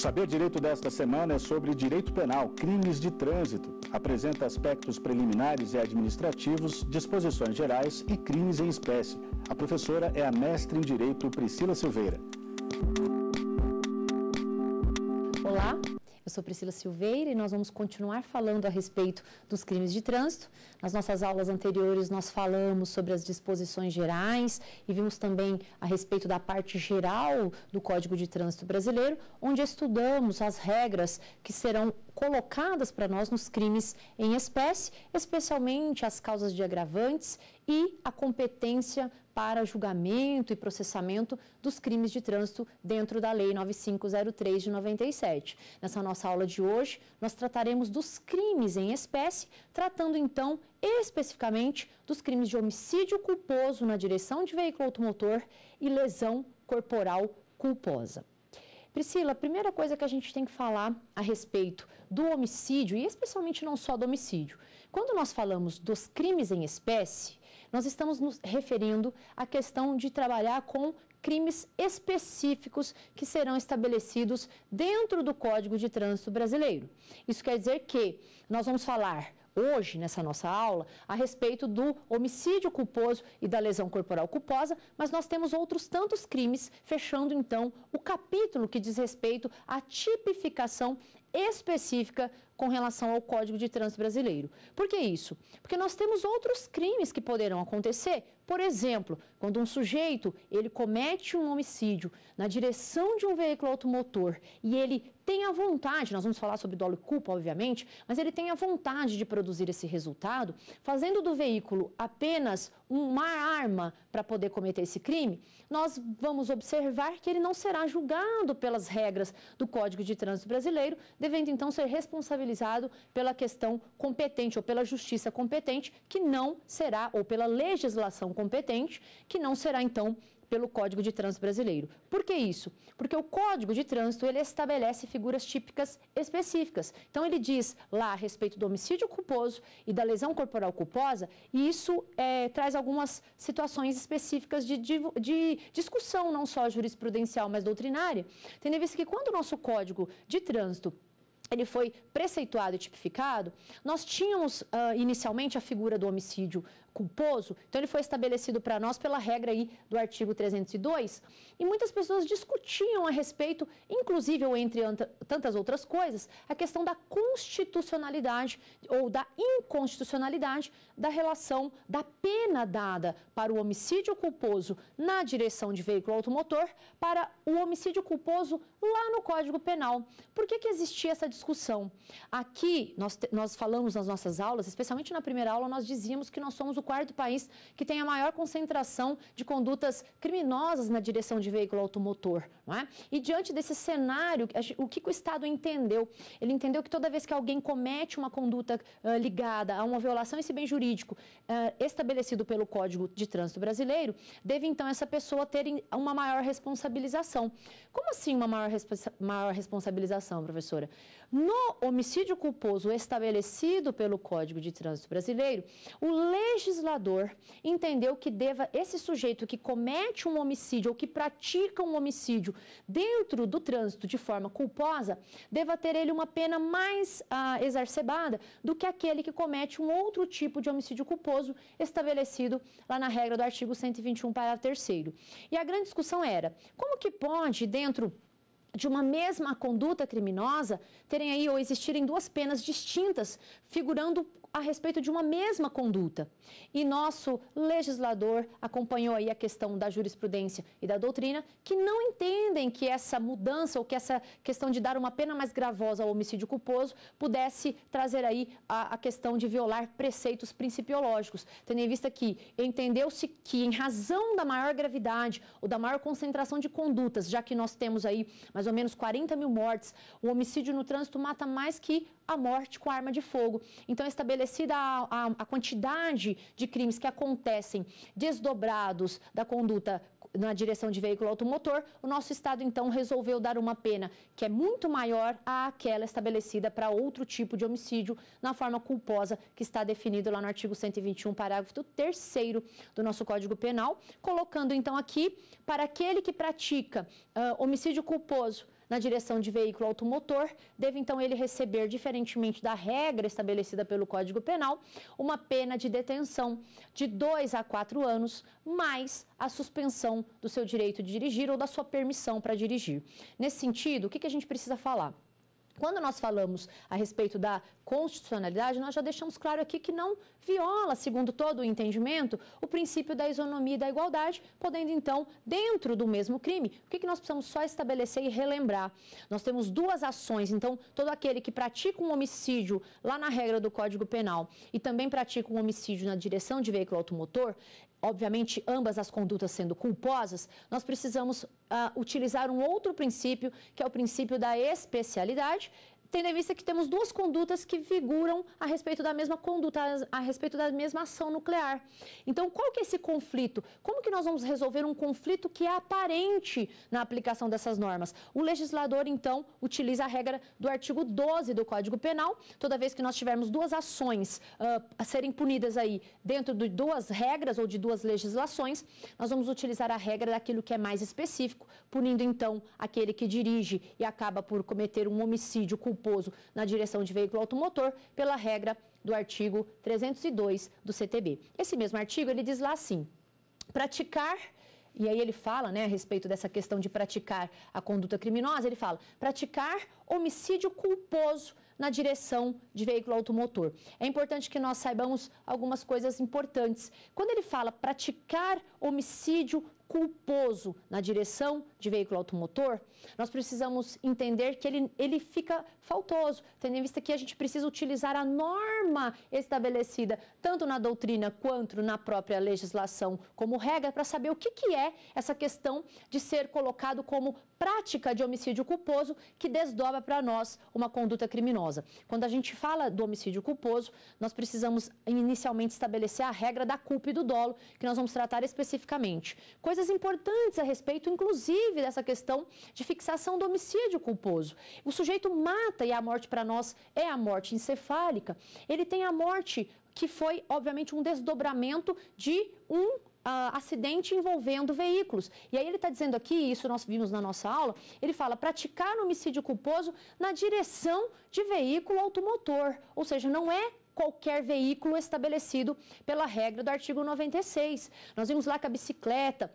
Saber Direito desta semana é sobre direito penal, crimes de trânsito. Apresenta aspectos preliminares e administrativos, disposições gerais e crimes em espécie. A professora é a mestre em Direito Priscila Silveira. Eu sou Priscila Silveira e nós vamos continuar falando a respeito dos crimes de trânsito. Nas nossas aulas anteriores, nós falamos sobre as disposições gerais e vimos também a respeito da parte geral do Código de Trânsito Brasileiro, onde estudamos as regras que serão colocadas para nós nos crimes em espécie, especialmente as causas de agravantes e a competência para julgamento e processamento dos crimes de trânsito dentro da Lei 9503 de 97. Nessa nossa aula de hoje, nós trataremos dos crimes em espécie, tratando então especificamente dos crimes de homicídio culposo na direção de veículo automotor e lesão corporal culposa. Priscila, a primeira coisa que a gente tem que falar a respeito do homicídio, e especialmente não só do homicídio, quando nós falamos dos crimes em espécie, nós estamos nos referindo à questão de trabalhar com crimes específicos que serão estabelecidos dentro do Código de Trânsito Brasileiro. Isso quer dizer que nós vamos falar hoje, nessa nossa aula, a respeito do homicídio culposo e da lesão corporal culposa, mas nós temos outros tantos crimes, fechando então o capítulo que diz respeito à tipificação específica com relação ao Código de Trânsito Brasileiro. Por que isso? Porque nós temos outros crimes que poderão acontecer. Por exemplo, quando um sujeito ele comete um homicídio na direção de um veículo automotor e ele tem a vontade, nós vamos falar sobre dolo e culpa, obviamente, mas ele tem a vontade de produzir esse resultado, fazendo do veículo apenas uma arma para poder cometer esse crime, nós vamos observar que ele não será julgado pelas regras do Código de Trânsito Brasileiro, devendo então ser responsabilizado pela questão competente ou pela justiça competente, que não será, ou pela legislação competente, que não será então pelo Código de Trânsito Brasileiro. Por que isso? Porque o Código de Trânsito ele estabelece figuras típicas específicas. Então ele diz lá a respeito do homicídio culposo e da lesão corporal culposa, e isso é, traz algumas situações específicas de, de, de, discussão, não só jurisprudencial, mas doutrinária, tendo em vista que quando o nosso Código de Trânsito ele foi preceituado e tipificado, nós tínhamos uh, inicialmente a figura do homicídio culposo? Então, ele foi estabelecido para nós pela regra aí do artigo 302. E muitas pessoas discutiam a respeito, inclusive, ou entre tantas outras coisas, a questão da constitucionalidade ou da inconstitucionalidade da relação da pena dada para o homicídio culposo na direção de veículo automotor para o homicídio culposo lá no Código Penal. Por que, que existia essa discussão? Aqui, nós, nós falamos nas nossas aulas, especialmente na primeira aula, nós dizíamos que nós somos o quarto país que tem a maior concentração de condutas criminosas na direção de veículo automotor. Não é? E diante desse cenário, o que o Estado entendeu? Ele entendeu que toda vez que alguém comete uma conduta uh, ligada a uma violação a esse bem jurídico uh, estabelecido pelo Código de Trânsito Brasileiro, deve então essa pessoa ter uma maior responsabilização. Como assim uma maior, maior responsabilização, professora? No homicídio culposo estabelecido pelo Código de Trânsito Brasileiro, o legislador legislador entendeu que deva esse sujeito que comete um homicídio ou que pratica um homicídio dentro do trânsito de forma culposa, deva ter ele uma pena mais ah, exacerbada do que aquele que comete um outro tipo de homicídio culposo estabelecido lá na regra do artigo 121, parágrafo 3 E a grande discussão era, como que pode dentro de uma mesma conduta criminosa terem aí ou existirem duas penas distintas, figurando a respeito de uma mesma conduta. E nosso legislador acompanhou aí a questão da jurisprudência e da doutrina, que não entendem que essa mudança ou que essa questão de dar uma pena mais gravosa ao homicídio culposo pudesse trazer aí a, a questão de violar preceitos principiológicos, tendo em vista que entendeu-se que em razão da maior gravidade ou da maior concentração de condutas, já que nós temos aí mais ou menos 40 mil mortes, o homicídio no trânsito mata mais que a morte com arma de fogo. Então, estabelece estabelecida a, a, a quantidade de crimes que acontecem desdobrados da conduta na direção de veículo automotor, o nosso Estado então resolveu dar uma pena que é muito maior àquela estabelecida para outro tipo de homicídio, na forma culposa que está definido lá no artigo 121, parágrafo 3 do nosso Código Penal, colocando então aqui para aquele que pratica uh, homicídio culposo na direção de veículo automotor, deve então ele receber, diferentemente da regra estabelecida pelo Código Penal, uma pena de detenção de 2 a 4 anos, mais a suspensão do seu direito de dirigir ou da sua permissão para dirigir. Nesse sentido, o que a gente precisa falar? Quando nós falamos a respeito da constitucionalidade, nós já deixamos claro aqui que não viola, segundo todo o entendimento, o princípio da isonomia e da igualdade, podendo então, dentro do mesmo crime, o que nós precisamos só estabelecer e relembrar? Nós temos duas ações, então, todo aquele que pratica um homicídio lá na regra do Código Penal e também pratica um homicídio na direção de veículo automotor, obviamente ambas as condutas sendo culposas, nós precisamos uh, utilizar um outro princípio, que é o princípio da especialidade, tendo em vista que temos duas condutas que figuram a respeito da mesma conduta, a respeito da mesma ação nuclear. Então, qual que é esse conflito? Como que nós vamos resolver um conflito que é aparente na aplicação dessas normas? O legislador, então, utiliza a regra do artigo 12 do Código Penal, toda vez que nós tivermos duas ações uh, a serem punidas aí dentro de duas regras ou de duas legislações, nós vamos utilizar a regra daquilo que é mais específico, punindo, então, aquele que dirige e acaba por cometer um homicídio culpado culposo na direção de veículo automotor pela regra do artigo 302 do CTB. Esse mesmo artigo ele diz lá assim: praticar e aí ele fala, né, a respeito dessa questão de praticar a conduta criminosa, ele fala: praticar homicídio culposo na direção de veículo automotor. É importante que nós saibamos algumas coisas importantes. Quando ele fala praticar homicídio culposo na direção de veículo automotor, nós precisamos entender que ele, ele fica faltoso, tendo em vista que a gente precisa utilizar a norma estabelecida, tanto na doutrina quanto na própria legislação, como regra, para saber o que, que é essa questão de ser colocado como prática de homicídio culposo que desdobra para nós uma conduta criminosa. Quando a gente fala do homicídio culposo, nós precisamos inicialmente estabelecer a regra da culpa e do dolo, que nós vamos tratar especificamente. Coisa coisas importantes a respeito, inclusive dessa questão de fixação do homicídio culposo. O sujeito mata e a morte para nós é a morte encefálica. Ele tem a morte que foi, obviamente, um desdobramento de um Uh, acidente envolvendo veículos. E aí ele está dizendo aqui, isso nós vimos na nossa aula, ele fala praticar homicídio culposo na direção de veículo automotor, ou seja, não é qualquer veículo estabelecido pela regra do artigo 96. Nós vimos lá que a bicicleta,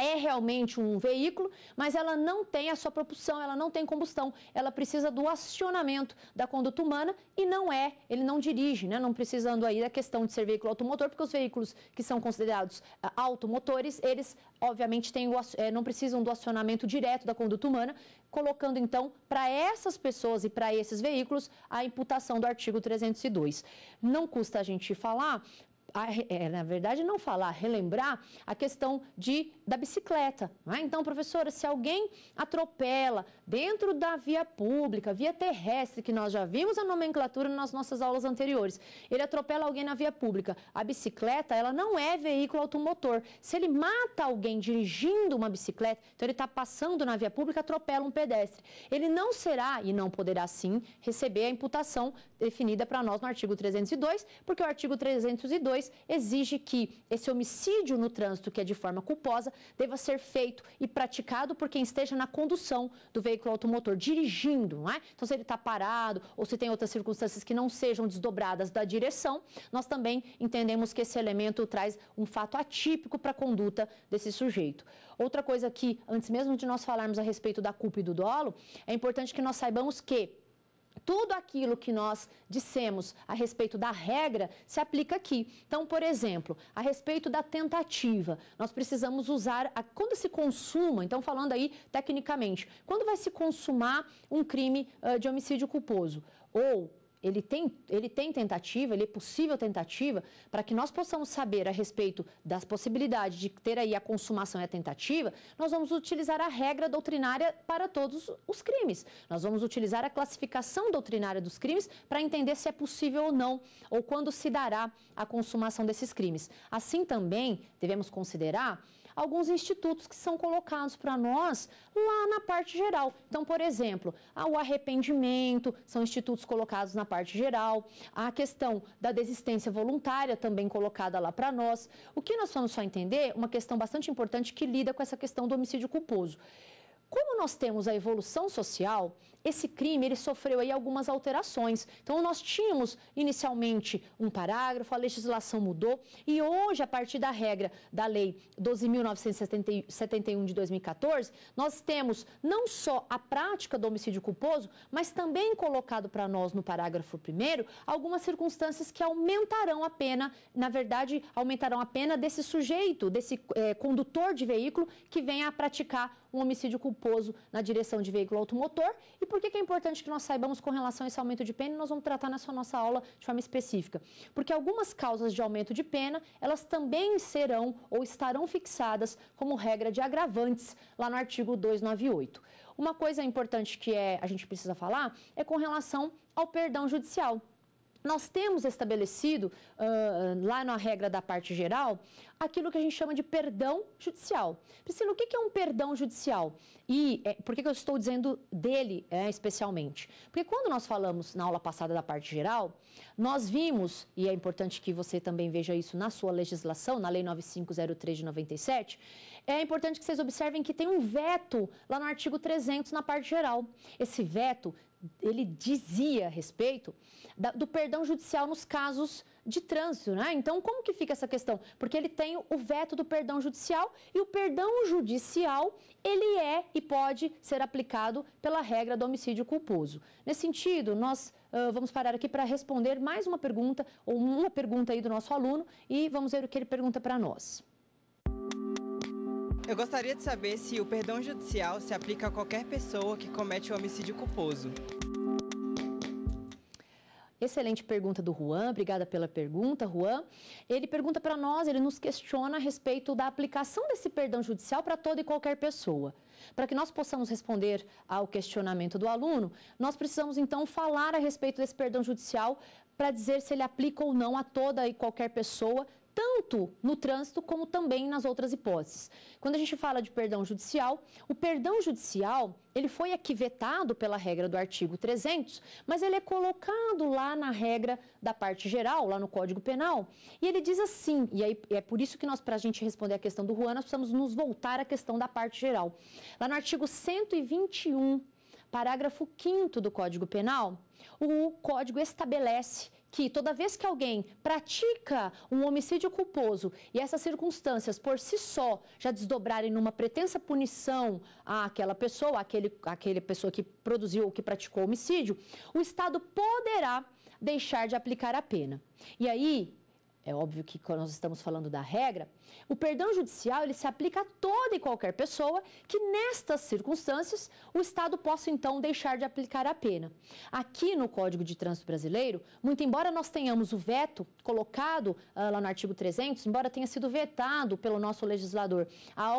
é realmente um veículo, mas ela não tem a sua propulsão, ela não tem combustão, ela precisa do acionamento da conduta humana e não é, ele não dirige, né? não precisando aí da questão de ser veículo automotor, porque os veículos que são considerados ah, automotores, eles obviamente têm o, é, não precisam do acionamento direto da conduta humana, colocando então para essas pessoas e para esses veículos a imputação do artigo 302. Não custa a gente falar a, é, na verdade, não falar, relembrar a questão de, da bicicleta. Né? Então, professora, se alguém atropela dentro da via pública, via terrestre, que nós já vimos a nomenclatura nas nossas aulas anteriores, ele atropela alguém na via pública. A bicicleta, ela não é veículo automotor. Se ele mata alguém dirigindo uma bicicleta, então ele está passando na via pública, atropela um pedestre. Ele não será, e não poderá sim, receber a imputação definida para nós no artigo 302, porque o artigo 302 2 exige que esse homicídio no trânsito, que é de forma culposa, deva ser feito e praticado por quem esteja na condução do veículo automotor, dirigindo, não é? Então, se ele está parado ou se tem outras circunstâncias que não sejam desdobradas da direção, nós também entendemos que esse elemento traz um fato atípico para a conduta desse sujeito. Outra coisa que, antes mesmo de nós falarmos a respeito da culpa e do dolo, é importante que nós saibamos que tudo aquilo que nós dissemos a respeito da regra se aplica aqui. Então, por exemplo, a respeito da tentativa, nós precisamos usar a, quando se consuma, então falando aí tecnicamente, quando vai se consumar um crime uh, de homicídio culposo ou ele tem, ele tem tentativa, ele é possível tentativa, para que nós possamos saber a respeito das possibilidades de ter aí a consumação e a tentativa, nós vamos utilizar a regra doutrinária para todos os crimes. Nós vamos utilizar a classificação doutrinária dos crimes para entender se é possível ou não, ou quando se dará a consumação desses crimes. Assim também devemos considerar alguns institutos que são colocados para nós lá na parte geral. Então, por exemplo, o arrependimento, são institutos colocados na parte geral, a questão da desistência voluntária também colocada lá para nós. O que nós vamos só entender, uma questão bastante importante que lida com essa questão do homicídio culposo. Como nós temos a evolução social, esse crime ele sofreu aí algumas alterações. Então nós tínhamos inicialmente um parágrafo, a legislação mudou e hoje a partir da regra da lei 12.971 de 2014 nós temos não só a prática do homicídio culposo, mas também colocado para nós no parágrafo primeiro algumas circunstâncias que aumentarão a pena, na verdade aumentarão a pena desse sujeito, desse é, condutor de veículo que venha a praticar um homicídio culposo na direção de veículo automotor e por que, que é importante que nós saibamos com relação a esse aumento de pena? E nós vamos tratar nessa nossa aula de forma específica. Porque algumas causas de aumento de pena, elas também serão ou estarão fixadas como regra de agravantes lá no artigo 298. Uma coisa importante que é, a gente precisa falar é com relação ao perdão judicial. Nós temos estabelecido, uh, lá na regra da parte geral, aquilo que a gente chama de perdão judicial. Priscila, o que é um perdão judicial? E é, por que, eu estou dizendo dele é, especialmente? Porque quando nós falamos na aula passada da parte geral, nós vimos, e é importante que você também veja isso na sua legislação, na Lei 9503 de 97, é importante que vocês observem que tem um veto lá no artigo 300 na parte geral. Esse veto ele dizia a respeito da, do perdão judicial nos casos de trânsito, né? Então, como que fica essa questão? Porque ele tem o veto do perdão judicial e o perdão judicial, ele é e pode ser aplicado pela regra do homicídio culposo. Nesse sentido, nós uh, vamos parar aqui para responder mais uma pergunta, ou uma pergunta aí do nosso aluno, e vamos ver o que ele pergunta para nós. Eu gostaria de saber se o perdão judicial se aplica a qualquer pessoa que comete o homicídio culposo. Excelente pergunta do Juan, obrigada pela pergunta, Juan. Ele pergunta para nós, ele nos questiona a respeito da aplicação desse perdão judicial para toda e qualquer pessoa. Para que nós possamos responder ao questionamento do aluno, nós precisamos então falar a respeito desse perdão judicial para dizer se ele aplica ou não a toda e qualquer pessoa, tanto no trânsito como também nas outras hipóteses. Quando a gente fala de perdão judicial, o perdão judicial, ele foi aqui vetado pela regra do artigo 300, mas ele é colocado lá na regra da parte geral, lá no Código Penal, e ele diz assim, e aí, é por isso que nós, para a gente responder a questão do Juan, nós precisamos nos voltar à questão da parte geral. Lá no artigo 121, parágrafo 5 do Código Penal, o Código estabelece que toda vez que alguém pratica um homicídio culposo e essas circunstâncias por si só já desdobrarem numa pretensa punição àquela pessoa, àquele, àquele pessoa que produziu ou que praticou homicídio, o Estado poderá deixar de aplicar a pena. E aí, é óbvio que quando nós estamos falando da regra, o perdão judicial ele se aplica a toda e qualquer pessoa que, nestas circunstâncias, o Estado possa então deixar de aplicar a pena. Aqui no Código de Trânsito Brasileiro, muito embora nós tenhamos o veto colocado ah, lá no artigo 300, embora tenha sido vetado pelo nosso legislador a,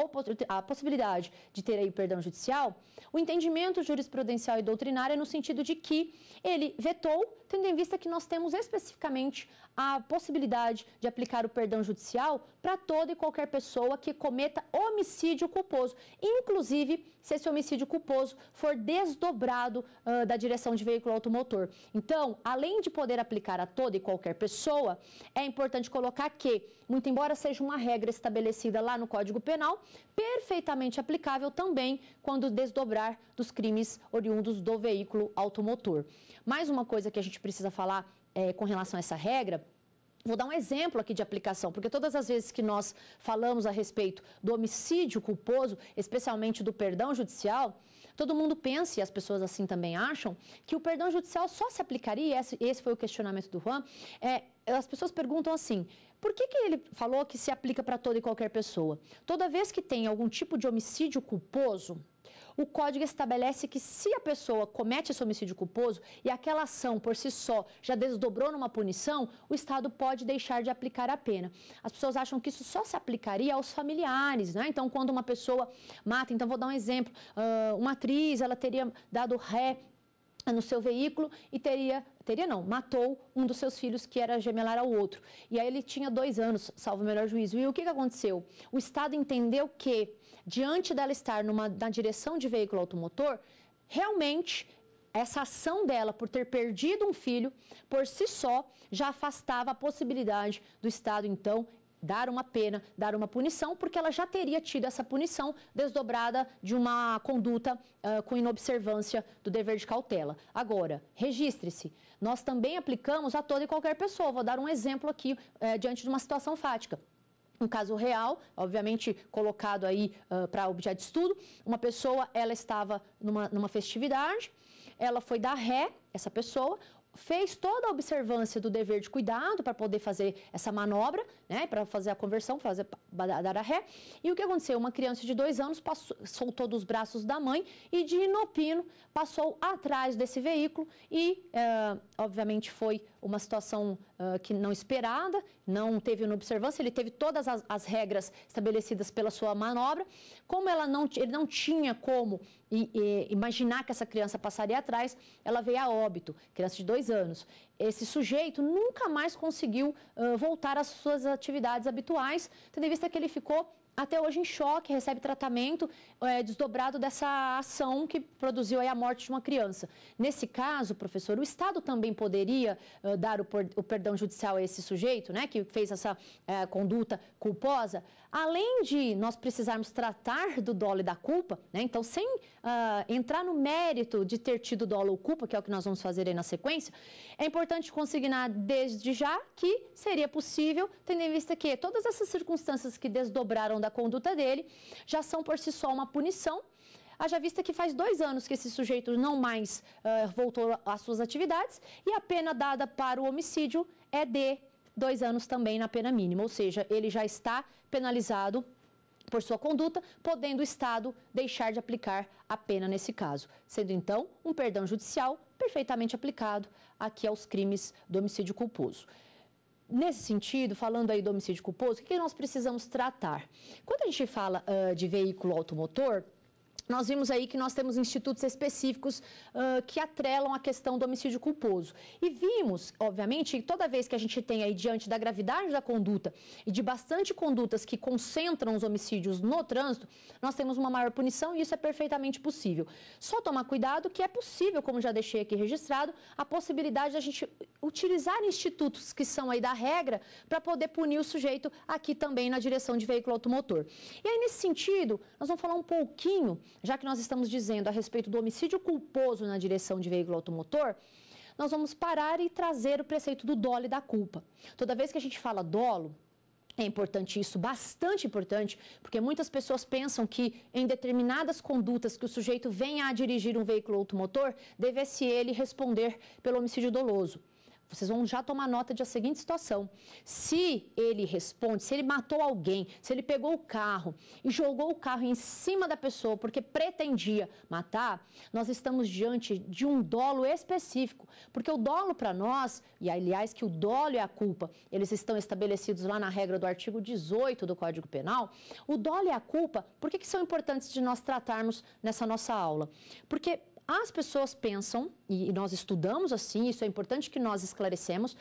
a possibilidade de ter aí perdão judicial, o entendimento jurisprudencial e doutrinário é no sentido de que ele vetou, tendo em vista que nós temos especificamente a possibilidade de aplicar o perdão judicial para todos toda e qualquer pessoa que cometa homicídio culposo, inclusive se esse homicídio culposo for desdobrado uh, da direção de veículo automotor. Então, além de poder aplicar a toda e qualquer pessoa, é importante colocar que, muito embora seja uma regra estabelecida lá no Código Penal, perfeitamente aplicável também quando desdobrar dos crimes oriundos do veículo automotor. Mais uma coisa que a gente precisa falar é, com relação a essa regra Vou dar um exemplo aqui de aplicação, porque todas as vezes que nós falamos a respeito do homicídio culposo, especialmente do perdão judicial, todo mundo pensa, e as pessoas assim também acham, que o perdão judicial só se aplicaria, e esse foi o questionamento do Juan, é, as pessoas perguntam assim, por que, que ele falou que se aplica para toda e qualquer pessoa? Toda vez que tem algum tipo de homicídio culposo, o código estabelece que se a pessoa comete esse homicídio culposo e aquela ação por si só já desdobrou numa punição, o Estado pode deixar de aplicar a pena. As pessoas acham que isso só se aplicaria aos familiares, né? Então, quando uma pessoa mata, então vou dar um exemplo, ah, uma atriz, ela teria dado ré no seu veículo e teria teria não, matou um dos seus filhos que era gemelar ao outro. E aí ele tinha dois anos, salvo o melhor juízo. E o que, que aconteceu? O Estado entendeu que diante dela estar numa, na direção de veículo automotor, realmente essa ação dela por ter perdido um filho, por si só, já afastava a possibilidade do Estado, então, dar uma pena, dar uma punição, porque ela já teria tido essa punição desdobrada de uma conduta uh, com inobservância do dever de cautela. Agora, registre-se. Nós também aplicamos a toda e qualquer pessoa. Vou dar um exemplo aqui uh, diante de uma situação fática um caso real, obviamente colocado aí uh, ah, para objeto de estudo. Uma pessoa, ela estava numa, numa festividade, ela foi dar ré, essa pessoa, fez toda a observância do dever de cuidado para poder fazer essa manobra, né, para fazer a conversão, fazer dar a ré. E o que aconteceu? Uma criança de dois anos passou, soltou dos braços da mãe e de inopino passou atrás desse veículo e, ah, obviamente, foi uma situação ah, que não esperada, não teve uma observância, ele teve todas as, as regras estabelecidas pela sua manobra. Como ela não, ele não tinha como e, e, imaginar que essa criança passaria atrás, ela veio a óbito, criança de dois anos. Esse sujeito nunca mais conseguiu uh, voltar às suas atividades habituais, tendo em vista que ele ficou até hoje em choque, recebe tratamento é, desdobrado dessa ação que produziu a morte de uma criança. Nesse caso, professor, o Estado também poderia uh, dar o, por, o, perdão judicial a esse sujeito, né, que fez essa uh, conduta culposa? Além de nós precisarmos tratar do dolo e da culpa, né, então sem uh, entrar no mérito de ter tido dolo ou culpa, que é o que nós vamos fazer aí na sequência, é importante consignar desde já que seria possível, tendo em vista que todas essas circunstâncias que desdobraram da conduta dele, já são por si só uma punição. Haja vista que faz dois anos que esse sujeito não mais uh, voltou às suas atividades e a pena dada para o homicídio é de dois anos também na pena mínima, ou seja, ele já está penalizado por sua conduta, podendo o Estado deixar de aplicar a pena nesse caso, sendo então um perdão judicial perfeitamente aplicado aqui aos crimes do homicídio culposo. Nesse sentido, falando aí do homicídio culposo, o que nós precisamos tratar? Quando a gente fala uh, de veículo automotor, nós vimos aí que nós temos institutos específicos uh, que atrelam a questão do homicídio culposo. E vimos, obviamente, que toda vez que a gente tem aí, diante da gravidade da conduta e de bastante condutas que concentram os homicídios no trânsito, nós temos uma maior punição e isso é perfeitamente possível. Só tomar cuidado que é possível, como já deixei aqui registrado, a possibilidade de a gente utilizar institutos que são aí da regra para poder punir o sujeito aqui também na direção de veículo automotor. E aí, nesse sentido, nós vamos falar um pouquinho já que nós estamos dizendo a respeito do homicídio culposo na direção de veículo automotor, nós vamos parar e trazer o preceito do dolo e da culpa. Toda vez que a gente fala dolo, é importante isso, bastante importante, porque muitas pessoas pensam que em determinadas condutas que o sujeito venha a dirigir um veículo automotor, devesse ele responder pelo homicídio doloso vocês vão já tomar nota da seguinte situação. Se ele responde, se ele matou alguém, se ele pegou o carro e jogou o carro em cima da pessoa porque pretendia matar, nós estamos diante de um dolo específico. Porque o dolo para nós, e aliás que o dolo é a culpa, eles estão estabelecidos lá na regra do artigo 18 do Código Penal, o dolo é a culpa, por que, que são importantes de nós tratarmos nessa nossa aula? Porque as pessoas pensam, e nós estudamos assim, isso é importante que nós esclarecemos,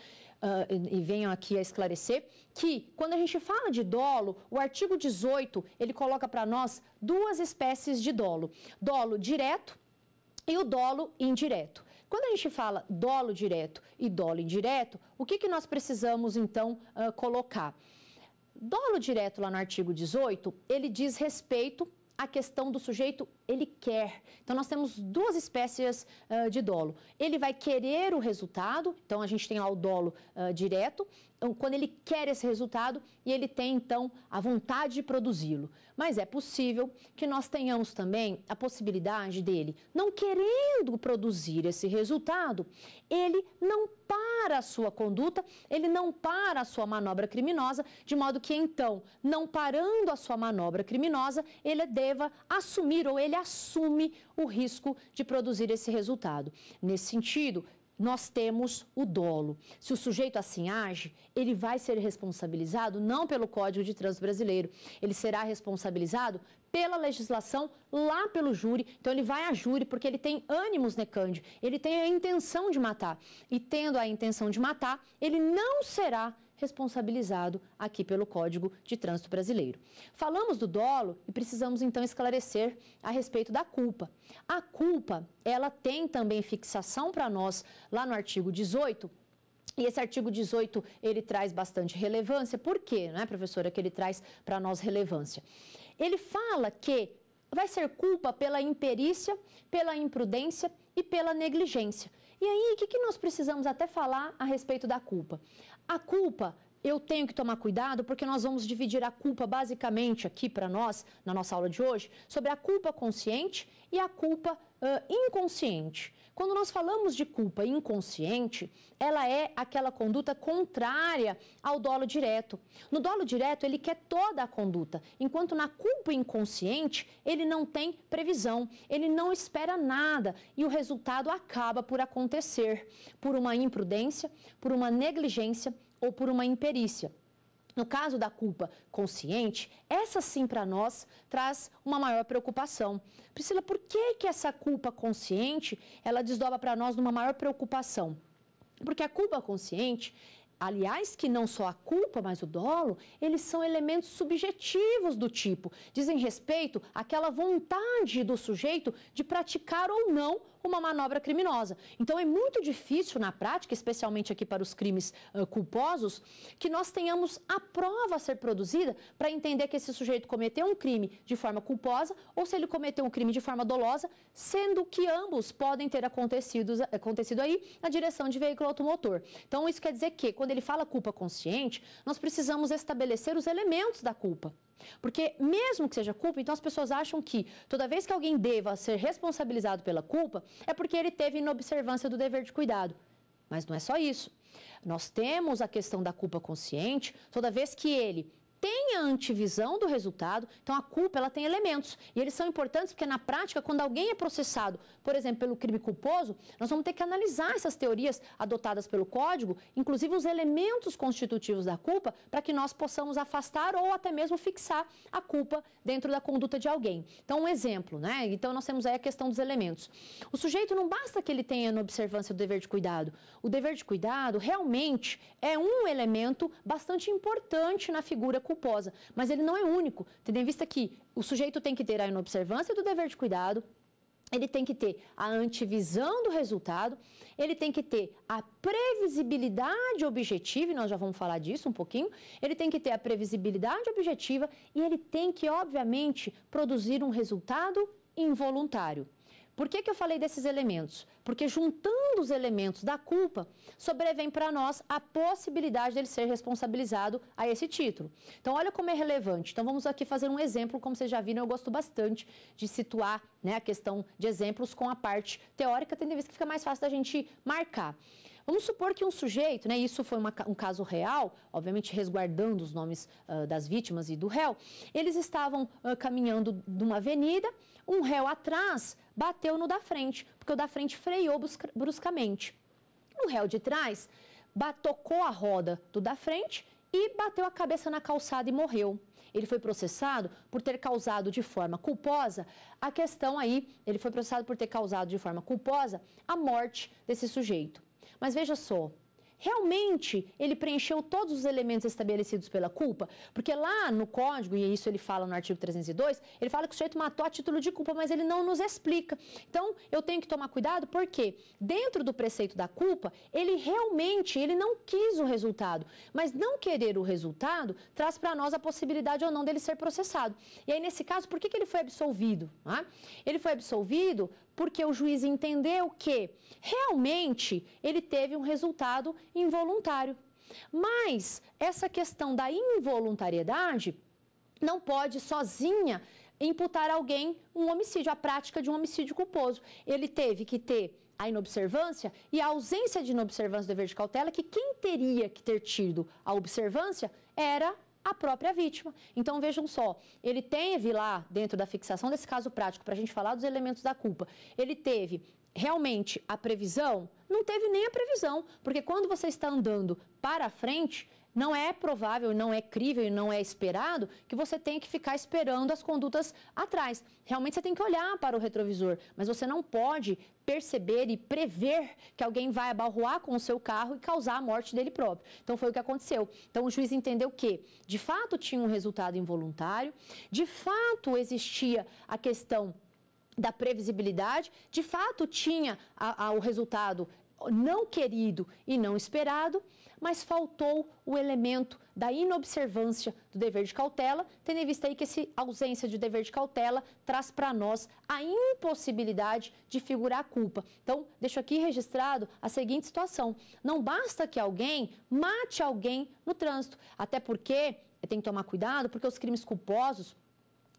Uh, e, venham aqui a esclarecer que quando a gente fala de dolo, o artigo 18 ele coloca para nós duas espécies de dolo: dolo direto e o dolo indireto. Quando a gente fala dolo direto e dolo indireto, o que, que nós precisamos então uh, colocar? Dolo direto lá no artigo 18 ele diz respeito a questão do sujeito, ele quer. Então, nós temos duas espécies uh, de dolo. Ele vai querer o resultado, então a gente tem lá o dolo uh, direto, então, quando ele quer esse resultado e ele tem então a vontade de produzi-lo. Mas é possível que nós tenhamos também a possibilidade dele, não querendo produzir esse resultado, ele não para a sua conduta, ele não para a sua manobra criminosa, de modo que então, não parando a sua manobra criminosa, ele deva assumir ou ele assume o risco de produzir esse resultado. Nesse sentido, nós temos o dolo. Se o sujeito assim age, ele vai ser responsabilizado não pelo Código de Trânsito Brasileiro, ele será responsabilizado pela legislação lá pelo júri. Então ele vai a júri porque ele tem ânimos necandi, né, ele tem a intenção de matar. E tendo a intenção de matar, ele não será responsabilizado aqui pelo Código de Trânsito Brasileiro. Falamos do dolo e precisamos então esclarecer a respeito da culpa. A culpa, ela tem também fixação para nós lá no artigo 18, e esse artigo 18, ele traz bastante relevância. Por quê, né, professora, que ele traz para nós relevância? Ele fala que vai ser culpa pela imperícia, pela imprudência e pela negligência. E aí, o que, que nós precisamos até falar a respeito da culpa? A culpa eu tenho que tomar cuidado porque nós vamos dividir a culpa basicamente aqui para nós, na nossa aula de hoje, sobre a culpa consciente e a culpa uh, inconsciente. Quando nós falamos de culpa inconsciente, ela é aquela conduta contrária ao dolo direto. No dolo direto, ele quer toda a conduta, enquanto na culpa inconsciente, ele não tem previsão, ele não espera nada e o resultado acaba por acontecer por uma imprudência, por uma negligência, ou por uma imperícia. No caso da culpa consciente, essa sim para nós traz uma maior preocupação. Priscila, por que que essa culpa consciente, ela desdobra para nós numa maior preocupação? Porque a culpa consciente, aliás, que não só a culpa, mas o dolo, eles são elementos subjetivos do tipo, dizem respeito àquela vontade do sujeito de praticar ou não uma manobra criminosa. Então é muito difícil na prática, especialmente aqui para os crimes uh, culposos, que nós tenhamos a prova a ser produzida para entender que esse sujeito cometeu um crime de forma culposa ou se ele cometeu um crime de forma dolosa, sendo que ambos podem ter acontecido, acontecido aí na direção de veículo automotor. Então isso quer dizer que quando ele fala culpa consciente, nós precisamos estabelecer os elementos da culpa. Porque mesmo que seja culpa, então as pessoas acham que toda vez que alguém deva ser responsabilizado pela culpa, é porque ele teve inobservância do dever de cuidado. Mas não é só isso. Nós temos a questão da culpa consciente, toda vez que ele tem a antivisão do resultado, então a culpa ela tem elementos. E eles são importantes porque, na prática, quando alguém é processado, por exemplo, pelo crime culposo, nós vamos ter que analisar essas teorias adotadas pelo código, inclusive os elementos constitutivos da culpa, para que nós possamos afastar ou até mesmo fixar a culpa dentro da conduta de alguém. Então, um exemplo, né? Então, nós temos aí a questão dos elementos. O sujeito não basta que ele tenha na observância o dever de cuidado. O dever de cuidado realmente é um elemento bastante importante na figura culposa culposa. Mas ele não é único, tendo em vista que o sujeito tem que ter a inobservância do dever de cuidado, ele tem que ter a antivisão do resultado, ele tem que ter a previsibilidade objetiva, e nós já vamos falar disso um pouquinho, ele tem que ter a previsibilidade objetiva e ele tem que, obviamente, produzir um resultado involuntário. Por que, que eu falei desses elementos? Porque juntando os elementos da culpa, sobrevém para nós a possibilidade dele ser responsabilizado a esse título. Então, olha como é relevante. Então, vamos aqui fazer um exemplo, como vocês já viram, eu gosto bastante de situar né, a questão de exemplos com a parte teórica, tendo em vista que fica mais fácil da gente marcar. Vamos supor que um sujeito, né, isso foi uma, um caso real, obviamente resguardando os nomes uh, das vítimas e do réu, eles estavam uh, caminhando numa avenida um réu atrás bateu no da frente, porque o da frente freou bruscamente. O réu de trás tocou a roda do da frente e bateu a cabeça na calçada e morreu. Ele foi processado por ter causado de forma culposa a questão aí, ele foi processado por ter causado de forma culposa a morte desse sujeito. Mas veja só, realmente ele preencheu todos os elementos estabelecidos pela culpa? Porque lá no código, e isso ele fala no artigo 302, ele fala que o sujeito matou a título de culpa, mas ele não nos explica. Então, eu tenho que tomar cuidado porque dentro do preceito da culpa, ele realmente, ele não quis o resultado, mas não querer o resultado traz para nós a possibilidade ou não dele ser processado. E aí nesse caso, por que, que ele foi absolvido? Ah? Ele foi absolvido porque o juiz entendeu que realmente ele teve um resultado involuntário. Mas essa questão da involuntariedade não pode sozinha imputar alguém um homicídio, a prática de um homicídio culposo. Ele teve que ter a inobservância e a ausência de inobservância do dever de cautela, que quem teria que ter tido a observância era a própria vítima. Então vejam só, ele teve lá, dentro da fixação desse caso prático, para a gente falar dos elementos da culpa, ele teve realmente a previsão? Não teve nem a previsão, porque quando você está andando para frente, não é provável, não é crível e não é esperado que você tenha que ficar esperando as condutas atrás. Realmente você tem que olhar para o retrovisor, mas você não pode perceber e prever que alguém vai abalroar com o seu carro e causar a morte dele próprio. Então foi o que aconteceu. Então o juiz entendeu que, de fato, tinha um resultado involuntário, de fato existia a questão da previsibilidade, de fato tinha a, a, o resultado não querido e não esperado, mas faltou o elemento da inobservância do dever de cautela, tendo em vista aí que essa ausência de dever de cautela traz para nós a impossibilidade de figurar a culpa. Então, deixo aqui registrado a seguinte situação: não basta que alguém mate alguém no trânsito, até porque tem que tomar cuidado, porque os crimes culposos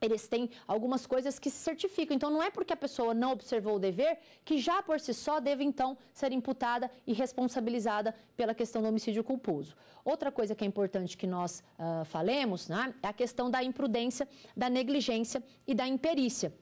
eles têm algumas coisas que se certificam. Então, não é porque a pessoa não observou o dever que já por si só deve, então, ser imputada e responsabilizada pela questão do homicídio culposo. Outra coisa que é importante que nós uh, falemos né, é a questão da imprudência, da negligência e da imperícia.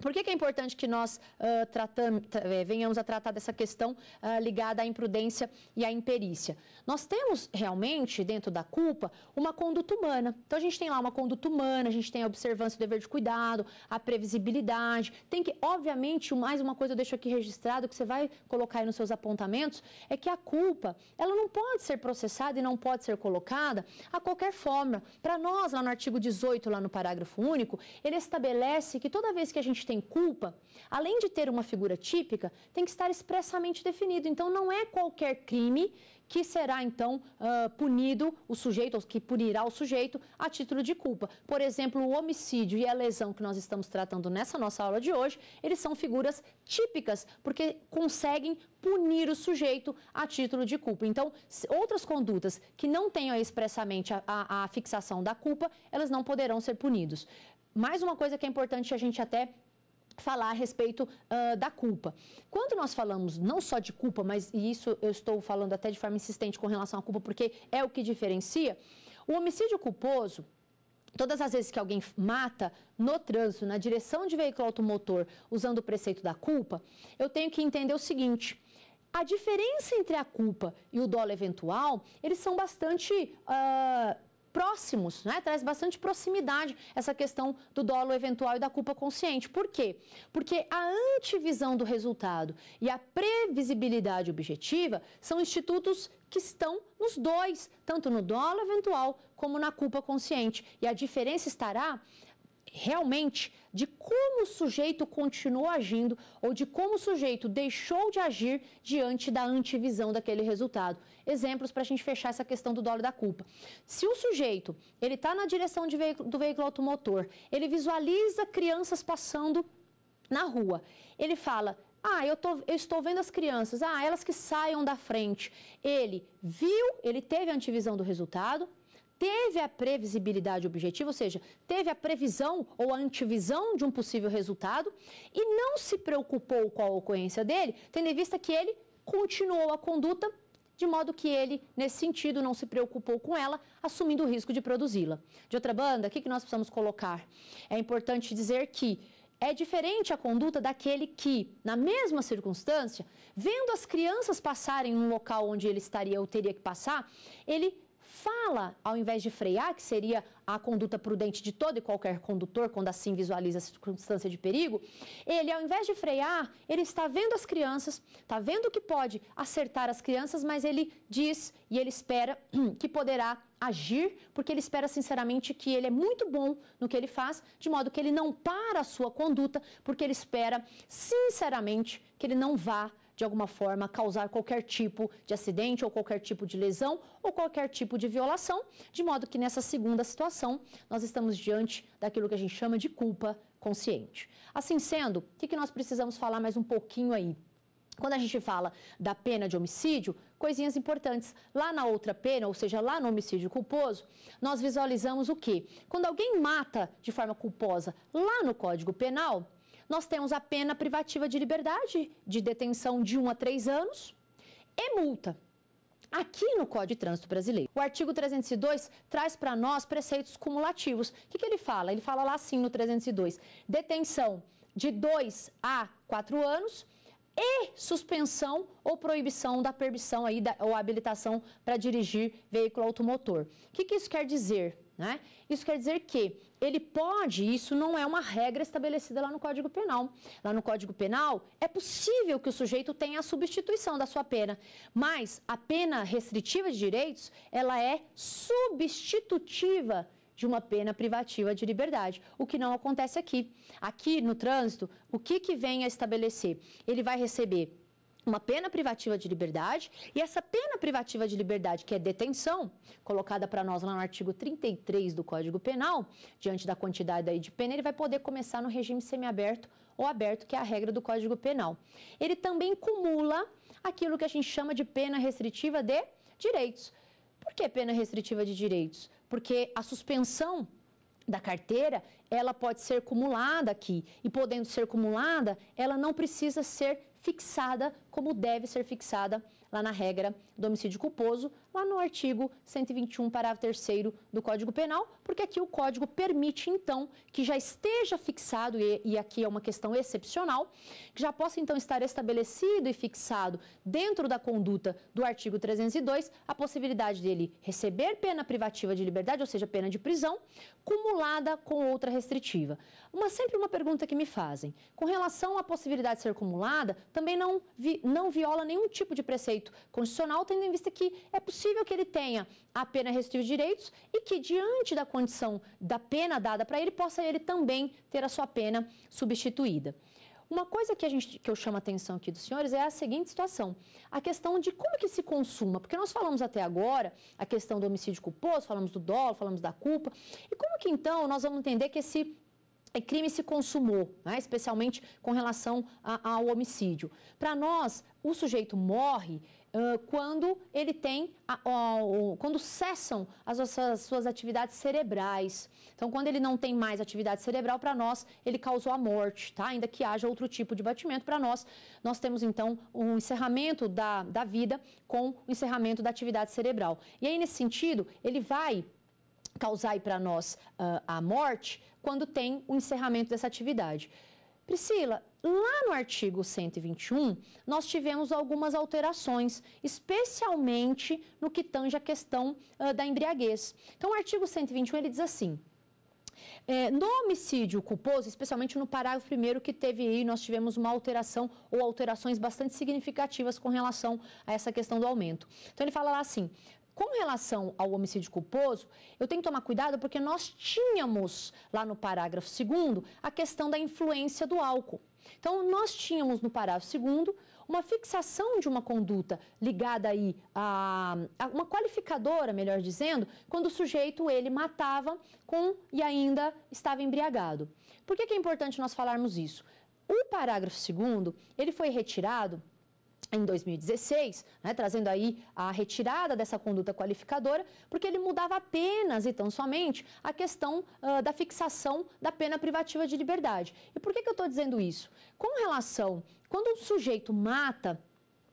Por que, que, é importante que nós uh, tratam, eh, venhamos a tratar dessa questão uh, ligada à imprudência e à imperícia? Nós temos realmente, dentro da culpa, uma conduta humana. Então, a gente tem lá uma conduta humana, a gente tem a observância do dever de cuidado, a previsibilidade. Tem que, obviamente, mais uma coisa eu deixo aqui registrado, que você vai colocar aí nos seus apontamentos, é que a culpa, ela não pode ser processada e não pode ser colocada a qualquer forma. Para nós, lá no artigo 18, lá no parágrafo único, ele estabelece que toda vez que a gente tem culpa, além de ter uma figura típica, tem que estar expressamente definido. Então, não é qualquer crime que será então uh, punido o sujeito, ou que punirá o sujeito a título de culpa. Por exemplo, o homicídio e a lesão que nós estamos tratando nessa nossa aula de hoje, eles são figuras típicas, porque conseguem punir o sujeito a título de culpa. Então, outras condutas que não tenham expressamente a, a, a fixação da culpa, elas não poderão ser punidos. Mais uma coisa que é importante a gente até falar a respeito uh, da culpa. Quando nós falamos não só de culpa, mas e isso eu estou falando até de forma insistente com relação à culpa, porque é o que diferencia, o homicídio culposo, todas as vezes que alguém mata no trânsito, na direção de veículo automotor, usando o preceito da culpa, eu tenho que entender o seguinte. A diferença entre a culpa e o dolo eventual, eles são bastante uh, próximos, né? traz bastante proximidade essa questão do dolo eventual e da culpa consciente. Por quê? Porque a antivisão do resultado e a previsibilidade objetiva são institutos que estão nos dois, tanto no dolo eventual como na culpa consciente. E a diferença estará realmente de como o sujeito continuou agindo ou de como o sujeito deixou de agir diante da antivisão daquele resultado. Exemplos para a gente fechar essa questão do dólar da culpa. Se o sujeito ele está na direção veículo, do veículo automotor, ele visualiza crianças passando na rua, ele fala ah, eu, tô, eu, estou vendo as crianças. Ah, elas que saiam da frente. Ele viu, ele teve a antivisão do resultado, teve a previsibilidade objetiva, ou seja, teve a previsão ou a antivisão de um possível resultado e não se preocupou com a ocorrência dele, tendo em vista que ele continuou a conduta de modo que ele, nesse sentido, não se preocupou com ela, assumindo o risco de produzi-la. De outra banda, o que nós precisamos colocar? É importante dizer que é diferente a conduta daquele que, na mesma circunstância, vendo as crianças passarem em um local onde ele estaria ou teria que passar, ele fala, ao invés de frear, que seria a conduta prudente de todo e qualquer condutor, quando assim visualiza a circunstância de perigo, ele, ao invés de frear, ele está vendo as crianças, está vendo que pode acertar as crianças, mas ele diz e ele espera que poderá agir, porque ele espera sinceramente que ele é muito bom no que ele faz, de modo que ele não para a sua conduta, porque ele espera sinceramente que ele não vá de alguma forma, causar qualquer tipo de acidente ou qualquer tipo de lesão ou qualquer tipo de violação, de modo que nessa segunda situação nós estamos diante daquilo que a gente chama de culpa consciente. Assim sendo, o que, nós precisamos falar mais um pouquinho aí? Quando a gente fala da pena de homicídio, coisinhas importantes. Lá na outra pena, ou seja, lá no homicídio culposo, nós visualizamos o quê? Quando alguém mata de forma culposa lá no Código Penal, nós temos a pena privativa de liberdade, de detenção de 1 a 3 anos e multa. Aqui no Código de Trânsito Brasileiro. O artigo 302 traz para nós preceitos cumulativos. O que, que ele fala? Ele fala lá assim no 302: detenção de 2 a 4 anos e suspensão ou proibição da permissão aí da, ou habilitação para dirigir veículo automotor. O que, que isso quer dizer? Né? Isso quer dizer que ele pode, isso não é uma regra estabelecida lá no Código Penal. Lá no Código Penal, é possível que o sujeito tenha a substituição da sua pena, mas a pena restritiva de direitos, ela é substitutiva de uma pena privativa de liberdade, o que não acontece aqui. Aqui no trânsito, o que, que vem a estabelecer? Ele vai receber uma pena privativa de liberdade, e essa pena privativa de liberdade, que é detenção, colocada para nós lá no artigo 33 do Código Penal, diante da quantidade aí de pena, ele vai poder começar no regime semiaberto ou aberto, que é a regra do Código Penal. Ele também cumula aquilo que a gente chama de pena restritiva de direitos. Por que pena restritiva de direitos? Porque a suspensão da carteira, ela pode ser cumulada aqui, e podendo ser cumulada, ela não precisa ser fixada como deve ser fixada lá na regra do homicídio culposo, lá no artigo 121, parágrafo 3 do Código Penal, porque aqui o Código permite, então, que já esteja fixado, e, e aqui é uma questão excepcional, que já possa, então, estar estabelecido e fixado dentro da conduta do artigo 302 a possibilidade dele receber pena privativa de liberdade, ou seja, pena de prisão, cumulada com outra restritiva. Uma, sempre uma pergunta que me fazem. Com relação à possibilidade de ser cumulada, também não, vi, não viola nenhum tipo de preceito constitucional, tendo em vista que é possível possível que ele tenha a pena restritiva de direitos e que, diante da condição da pena dada para ele, possa ele também ter a sua pena substituída. Uma coisa que, a gente, que eu chamo a atenção aqui dos senhores é a seguinte situação: a questão de como que se consuma, porque nós falamos até agora a questão do homicídio culposo, falamos do dolo, falamos da culpa, e como que então nós vamos entender que esse eh, crime se consumou, né? especialmente com relação a, ao homicídio? Para nós, o sujeito morre quando ele tem, quando cessam as suas atividades cerebrais. Então, quando ele não tem mais atividade cerebral, para nós, ele causou a morte, tá? Ainda que haja outro tipo de batimento, para nós, nós temos então um encerramento da, da vida com o encerramento da atividade cerebral. E aí, nesse sentido, ele vai causar para nós uh, a morte quando tem o encerramento dessa atividade. Priscila, lá no artigo 121, nós tivemos algumas alterações, especialmente no que tange a questão uh, da embriaguez. Então, o artigo 121 ele diz assim: é, no homicídio culposo, especialmente no parágrafo primeiro que teve aí, nós tivemos uma alteração ou alterações bastante significativas com relação a essa questão do aumento. Então ele fala lá assim: com relação ao homicídio culposo, eu tenho que tomar cuidado porque nós tínhamos lá no parágrafo 2 a questão da influência do álcool. Então, nós tínhamos no parágrafo 2 uma fixação de uma conduta ligada aí a, a, uma qualificadora, melhor dizendo, quando o sujeito ele matava com e ainda estava embriagado. Por que, que é importante nós falarmos isso? O parágrafo 2 ele foi retirado em 2016, né, trazendo aí a retirada dessa conduta qualificadora, porque ele mudava apenas e tão somente a questão uh, da fixação da pena privativa de liberdade. E por que, que eu estou dizendo isso? Com relação, quando um sujeito mata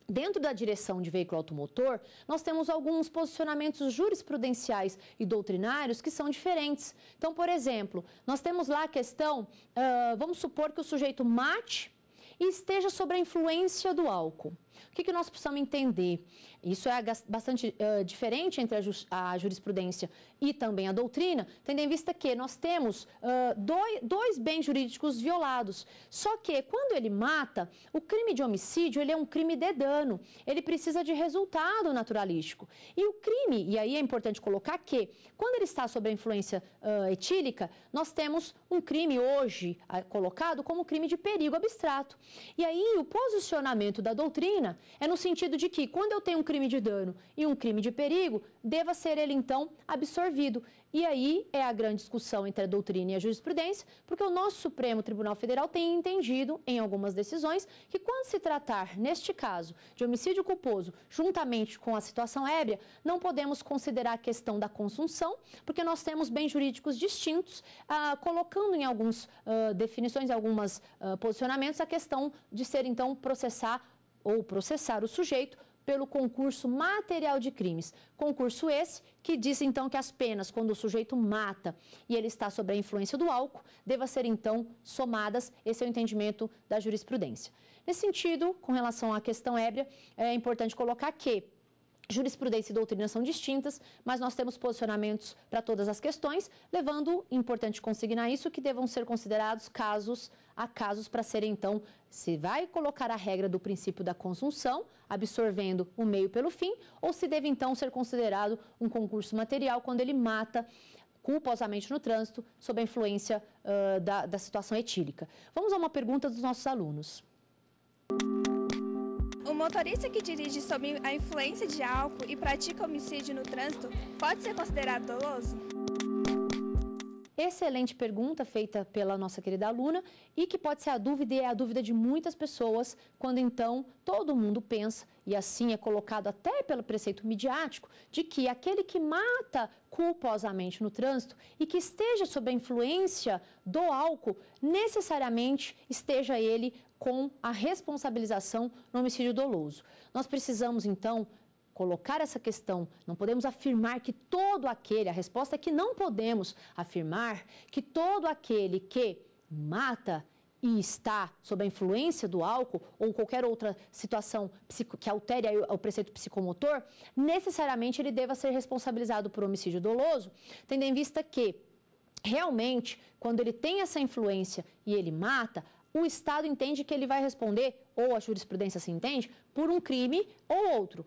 Dentro da direção de veículo automotor, nós temos alguns posicionamentos jurisprudenciais e doutrinários que são diferentes. Então, por exemplo, nós temos lá a questão: uh, vamos supor que o sujeito mate e esteja sob a influência do álcool. O que, que nós precisamos entender? Isso é bastante uh, diferente entre a, ju a, jurisprudência e também a doutrina, tendo em vista que nós temos uh, dois, dois bens jurídicos violados. Só que quando ele mata, o crime de homicídio ele é um crime de dano. Ele precisa de resultado naturalístico. E o crime, e aí é importante colocar que quando ele está sob a influência uh, etílica, nós temos um crime hoje colocado como crime de perigo abstrato. E aí o posicionamento da doutrina pena é no sentido de que, quando eu tenho um crime de dano e um crime de perigo, deva ser ele então absorvido. E aí é a grande discussão entre a doutrina e a jurisprudência, porque o nosso Supremo Tribunal Federal tem entendido, em algumas decisões, que quando se tratar, neste caso, de homicídio culposo juntamente com a situação ébria, não podemos considerar a questão da consunção, porque nós temos bens jurídicos distintos, ah, colocando em algumas ah, definições, algumas ah, posicionamentos, a questão de ser então processar ou processar o sujeito pelo concurso material de crimes. Concurso esse que diz então que as penas quando o sujeito mata e ele está sob a influência do álcool deva ser então somadas. Esse é o entendimento da jurisprudência. Nesse sentido, com relação à questão ébria, é importante colocar que Jurisprudência e doutrina são distintas, mas nós temos posicionamentos para todas as questões, levando, importante consignar isso, que devam ser considerados casos a casos para serem, então, se vai colocar a regra do princípio da consunção, absorvendo o meio pelo fim, ou se deve, então, ser considerado um concurso material quando ele mata culposamente no trânsito, sob a influência uh, da, da situação etílica. Vamos a uma pergunta dos nossos alunos. Música o motorista que dirige sob a influência de álcool e pratica homicídio no trânsito pode ser considerado doloso? Excelente pergunta feita pela nossa querida aluna e que pode ser a dúvida e é a dúvida de muitas pessoas quando então todo mundo pensa e assim é colocado até pelo preceito midiático de que aquele que mata culposamente no trânsito e que esteja sob a influência do álcool, necessariamente esteja ele com a responsabilização no homicídio doloso. Nós precisamos então colocar essa questão, não podemos afirmar que todo aquele, a resposta é que não podemos afirmar que todo aquele que mata e está sob a influência do álcool ou qualquer outra situação que altere o preceito psicomotor, necessariamente ele deva ser responsabilizado por homicídio doloso, tendo em vista que realmente, quando ele tem essa influência e ele mata, o Estado entende que ele vai responder, ou a jurisprudência se entende, por um crime ou outro.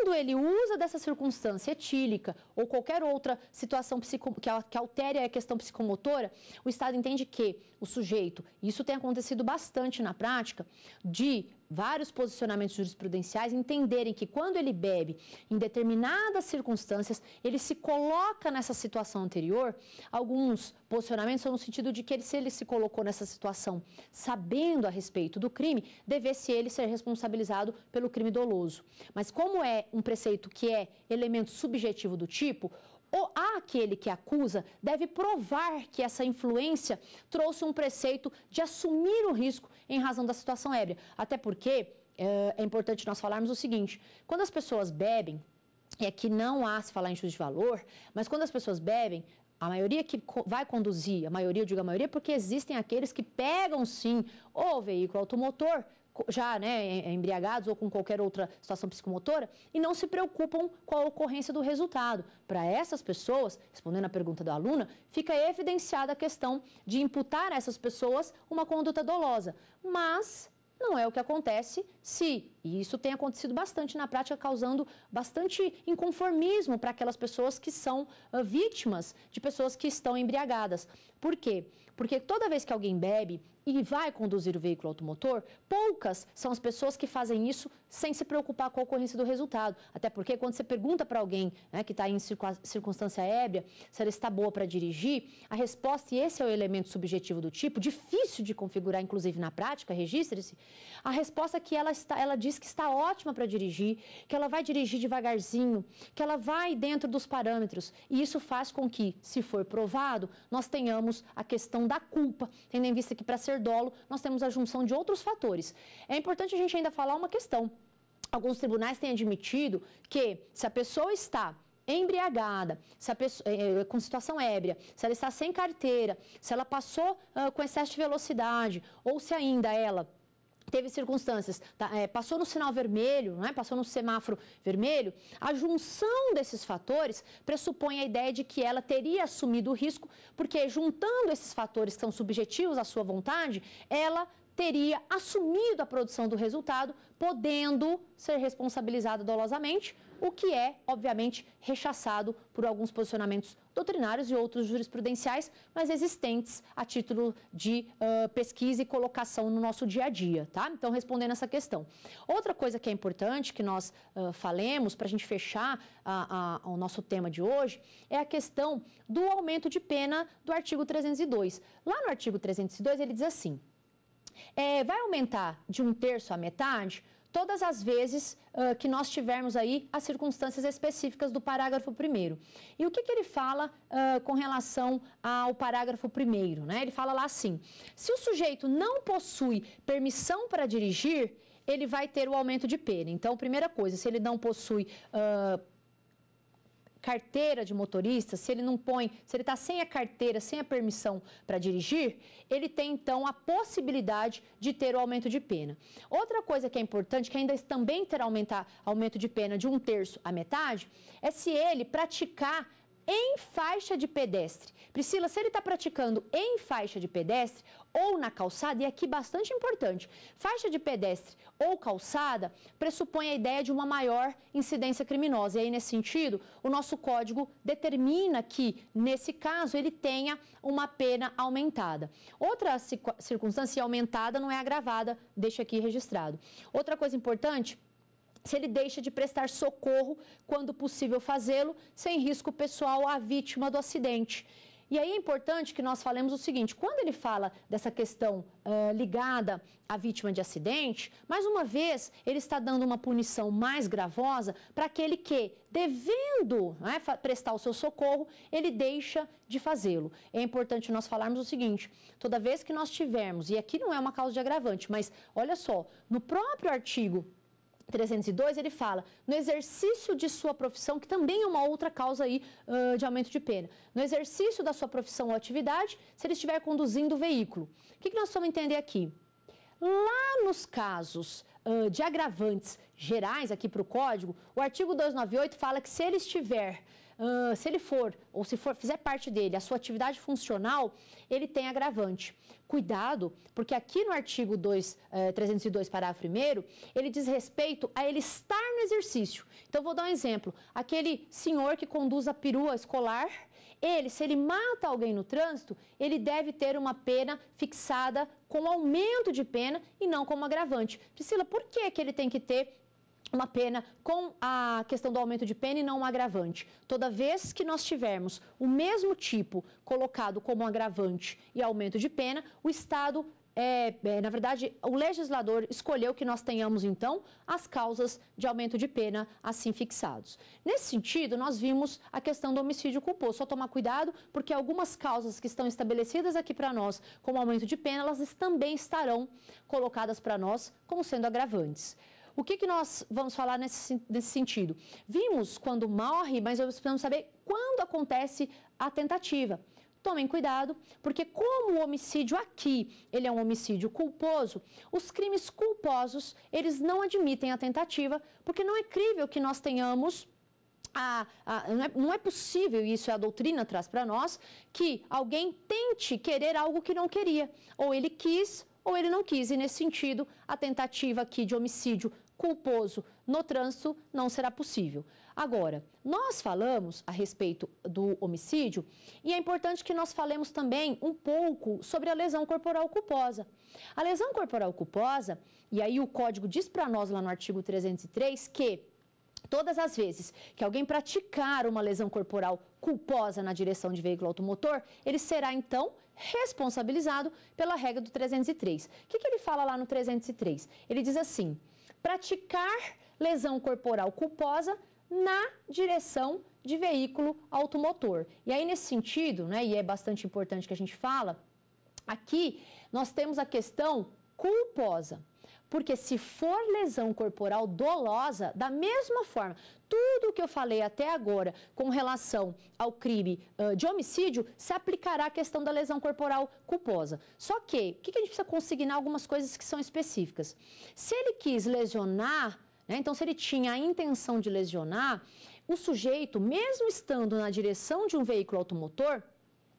Quando ele usa dessa circunstância etílica ou qualquer outra situação psico, que, que altere a questão psicomotora, o Estado entende que o sujeito, isso tem acontecido bastante na prática, de vários posicionamentos jurisprudenciais entenderem que quando ele bebe em determinadas circunstâncias, ele se coloca nessa situação anterior. Alguns posicionamentos são no sentido de que ele, se ele se colocou nessa situação sabendo a respeito do crime, devesse ele ser responsabilizado pelo crime doloso. Mas como é um preceito que é elemento subjetivo do tipo, ou aquele que acusa deve provar que essa influência trouxe um preceito de assumir o risco em razão da situação ébria. Até porque eh, é importante nós falarmos o seguinte: quando as pessoas bebem, é que não há se falar em juízo de valor, mas quando as pessoas bebem, a maioria que vai conduzir, a maioria, eu digo a maioria, porque existem aqueles que pegam sim o veículo automotor já né, embriagados ou com qualquer outra situação psicomotora e não se preocupam com a ocorrência do resultado. Para essas pessoas, respondendo à pergunta da aluna, fica evidenciada a questão de imputar a essas pessoas uma conduta dolosa. Mas não é o que acontece se e isso tem acontecido bastante na prática, causando bastante inconformismo para aquelas pessoas que são uh, vítimas de pessoas que estão embriagadas. Por quê? Porque toda vez que alguém bebe e vai conduzir o veículo automotor, poucas são as pessoas que fazem isso sem se preocupar com a ocorrência do resultado. Até porque quando você pergunta para alguém né, que está em circunstância ébria se ela está boa para dirigir, a resposta, e esse é o elemento subjetivo do tipo, difícil de configurar, inclusive na prática, registre-se, a resposta é que ela, está, ela diz que está ótima para dirigir, que ela vai dirigir devagarzinho, que ela vai dentro dos parâmetros. E isso faz com que, se for provado, nós tenhamos a questão da culpa, tendo em vista que para ser dolo nós temos a junção de outros fatores. É importante a gente ainda falar uma questão. Alguns tribunais têm admitido que se a pessoa está embriagada, se a pessoa, eh, eh, com situação ébria, se ela está sem carteira, se ela passou uh, com excesso de velocidade ou se ainda ela teve circunstâncias, tá, é, passou no sinal vermelho, né, passou no semáforo vermelho, a junção desses fatores pressupõe a ideia de que ela teria assumido o risco, porque juntando esses fatores que são subjetivos à sua vontade, ela teria assumido a produção do resultado, podendo ser responsabilizada dolosamente, o que é, obviamente, rechaçado por alguns posicionamentos doutrinários e outros jurisprudenciais, mas existentes a título de uh, pesquisa e colocação no nosso dia a dia, tá? Então, respondendo essa questão. Outra coisa que é importante que nós uh, falemos, para a gente fechar a, a, o nosso tema de hoje, é a questão do aumento de pena do artigo 302. Lá no artigo 302, ele diz assim: é, vai aumentar de um terço à metade? todas as vezes uh, que nós tivermos aí as circunstâncias específicas do parágrafo primeiro. E o que, que ele fala uh, com relação ao parágrafo primeiro? Né? Ele fala lá assim: se o sujeito não possui permissão para dirigir, ele vai ter o aumento de pena. Então, primeira coisa, se ele não possui uh, carteira de motorista, se ele não põe, se ele está sem a carteira, sem a permissão para dirigir, ele tem então a possibilidade de ter o aumento de pena. Outra coisa que é importante, que ainda também terá aumentar, aumento de pena de um terço à metade, é se ele praticar em faixa de pedestre. Priscila, se ele está praticando em faixa de pedestre ou na calçada, e aqui bastante importante, faixa de pedestre ou calçada pressupõe a ideia de uma maior incidência criminosa. E aí, nesse sentido, o nosso código determina que, nesse caso, ele tenha uma pena aumentada. Outra circunstância aumentada não é agravada, deixa aqui registrado. Outra coisa importante, se ele deixa de prestar socorro quando possível fazê-lo, sem risco pessoal à vítima do acidente. E aí é importante que nós falemos o seguinte: quando ele fala dessa questão uh, ligada à vítima de acidente, mais uma vez ele está dando uma punição mais gravosa para aquele que, devendo né, prestar o seu socorro, ele deixa de fazê-lo. É importante nós falarmos o seguinte: toda vez que nós tivermos, e aqui não é uma causa de agravante, mas olha só, no próprio artigo 302, ele fala, no exercício de sua profissão, que também é uma outra causa aí uh, de aumento de pena, no exercício da sua profissão ou atividade, se ele estiver conduzindo o veículo. O que, que nós vamos entender aqui? Lá nos casos uh, de agravantes gerais aqui para o Código, o artigo 298 fala que se ele estiver ah, se ele for, ou se for, fizer parte dele, a sua atividade funcional, ele tem agravante. Cuidado, porque aqui no artigo 2, 302, eh, parágrafo 1, ele diz respeito a ele estar no exercício. Então, vou dar um exemplo. Aquele senhor que conduz a perua escolar, ele, se ele mata alguém no trânsito, ele deve ter uma pena fixada com aumento de pena e não como agravante. Priscila, por que, que ele tem que ter uma pena com a questão do aumento de pena e não um agravante. Toda vez que nós tivermos o mesmo tipo colocado como agravante e aumento de pena, o Estado é, é, na verdade, o legislador escolheu que nós tenhamos, então, as causas de aumento de pena assim fixados. Nesse sentido, nós vimos a questão do homicídio culposo. Só tomar cuidado, porque algumas causas que estão estabelecidas aqui para nós como aumento de pena, elas também estarão colocadas para nós como sendo agravantes. O que, que nós vamos falar nesse, nesse sentido? Vimos quando morre, mas nós precisamos saber quando acontece a tentativa tomem cuidado, porque como o homicídio aqui, ele é um homicídio culposo, os crimes culposos, eles não admitem a tentativa, porque não é crível que nós tenhamos a, a, não, é, não, é, possível, isso a doutrina traz para nós, que alguém tente querer algo que não queria. Ou ele quis, ou ele não quis. E nesse sentido, a tentativa aqui de homicídio culposo no trânsito não será possível. Agora, nós falamos a respeito do homicídio e é importante que nós falemos também um pouco sobre a lesão corporal culposa. A lesão corporal culposa, e aí o código diz para nós lá no artigo 303 que Todas as vezes que alguém praticar uma lesão corporal culposa na direção de veículo automotor, ele será então responsabilizado pela regra do 303. O que, que ele fala lá no 303? Ele diz assim: praticar lesão corporal culposa na direção de veículo automotor. E aí, nesse sentido, né, e é bastante importante que a gente fala, aqui nós temos a questão culposa. Porque se for lesão corporal dolosa, da mesma forma, tudo o que eu falei até agora com relação ao crime uh, de homicídio se aplicará à questão da lesão corporal culposa. Só que, o que, que a gente precisa consignar algumas coisas que são específicas? Se ele quis lesionar, né, então se ele tinha a intenção de lesionar, o sujeito, mesmo estando na direção de um veículo automotor,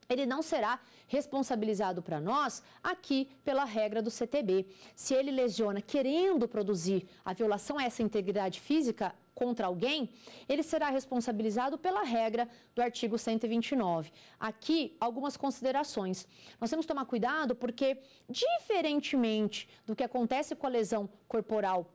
ele não será responsabilizado para nós aqui pela regra do CTB. Se ele lesiona querendo produzir a violação a essa integridade física contra alguém, ele será responsabilizado pela regra do artigo 129. Aqui, algumas considerações. Nós temos que tomar cuidado porque, diferentemente do que acontece com a lesão corporal